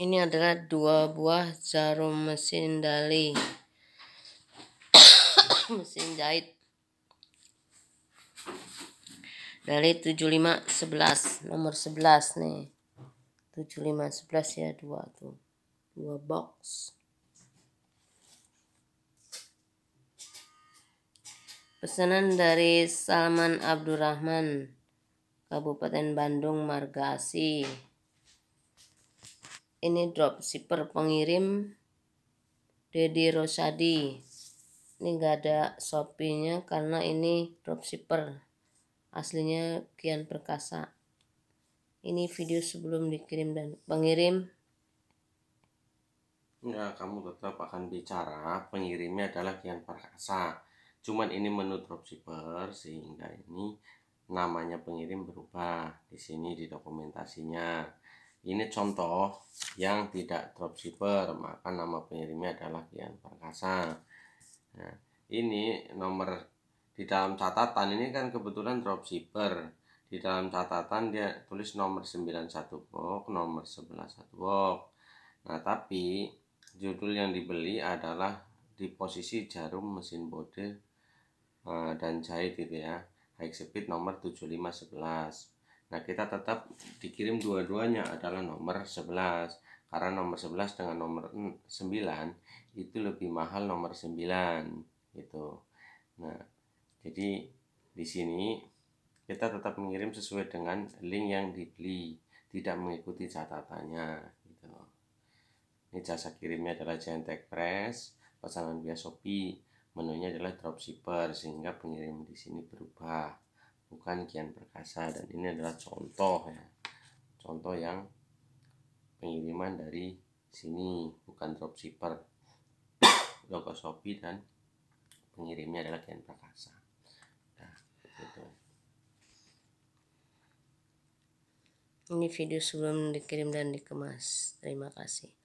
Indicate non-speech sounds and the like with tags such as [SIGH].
Ini adalah dua buah jarum mesin dali. [COUGHS] mesin jahit. Dali 7511, nomor 11 nih. 7511 ya, dua tuh. Dua box. Pesanan dari Salman Abdurrahman, Kabupaten Bandung, Margasi ini dropshipper pengirim Dedi Rosadi ini enggak ada shopee karena ini dropshipper aslinya Kian Perkasa ini video sebelum dikirim dan pengirim Ya kamu tetap akan bicara pengirimnya adalah Kian Perkasa cuman ini menu dropshipper sehingga ini namanya pengirim berubah di sini di dokumentasinya ini contoh yang tidak dropshipper, maka nama pengirimnya adalah Kian Perkasa. Nah, ini nomor di dalam catatan ini kan kebetulan dropshipper. Di dalam catatan dia tulis nomor 91 box, nomor satu box. Nah, tapi judul yang dibeli adalah di posisi jarum mesin bode eh, dan jahit gitu ya. High speed nomor 7511. Nah, kita tetap dikirim dua-duanya adalah nomor 11. Karena nomor 11 dengan nomor 9 itu lebih mahal nomor 9 gitu. Nah, jadi di sini kita tetap mengirim sesuai dengan link yang dibeli, tidak mengikuti catatannya gitu. Ini jasa kirimnya adalah Giant Express pesanan via Shopee, menunya adalah dropshipper sehingga pengirim di sini berubah bukan Kian Perkasa dan ini adalah contoh ya contoh yang pengiriman dari sini bukan dropshipper [COUGHS] logo Shopee dan pengirimnya adalah Kian Perkasa nah gitu ini video sebelum dikirim dan dikemas terima kasih